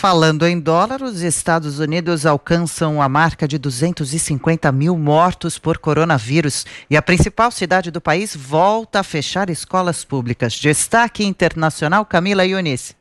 Falando em dólar, os Estados Unidos alcançam a marca de 250 mil mortos por coronavírus e a principal cidade do país volta a fechar escolas públicas. Destaque internacional, Camila Ionice.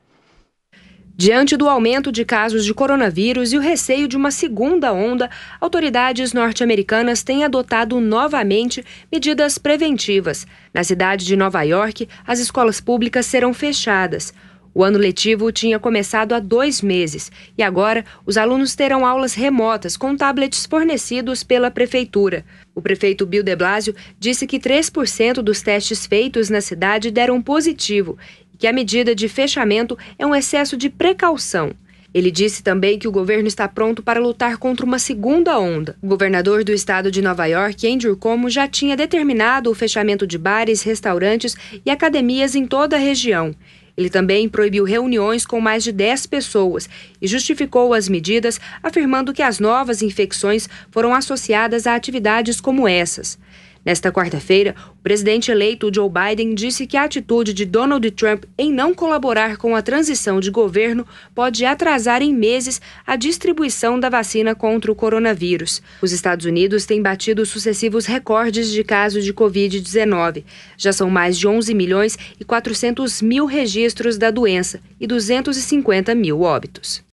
Diante do aumento de casos de coronavírus e o receio de uma segunda onda, autoridades norte-americanas têm adotado novamente medidas preventivas. Na cidade de Nova York, as escolas públicas serão fechadas. O ano letivo tinha começado há dois meses e agora os alunos terão aulas remotas com tablets fornecidos pela Prefeitura. O prefeito Bill de Blasio disse que 3% dos testes feitos na cidade deram positivo e que a medida de fechamento é um excesso de precaução. Ele disse também que o governo está pronto para lutar contra uma segunda onda. O governador do estado de Nova York, Andrew Cuomo, já tinha determinado o fechamento de bares, restaurantes e academias em toda a região. Ele também proibiu reuniões com mais de 10 pessoas e justificou as medidas afirmando que as novas infecções foram associadas a atividades como essas. Nesta quarta-feira, o presidente eleito Joe Biden disse que a atitude de Donald Trump em não colaborar com a transição de governo pode atrasar em meses a distribuição da vacina contra o coronavírus. Os Estados Unidos têm batido sucessivos recordes de casos de Covid-19. Já são mais de 11 milhões e 400 mil registros da doença e 250 mil óbitos.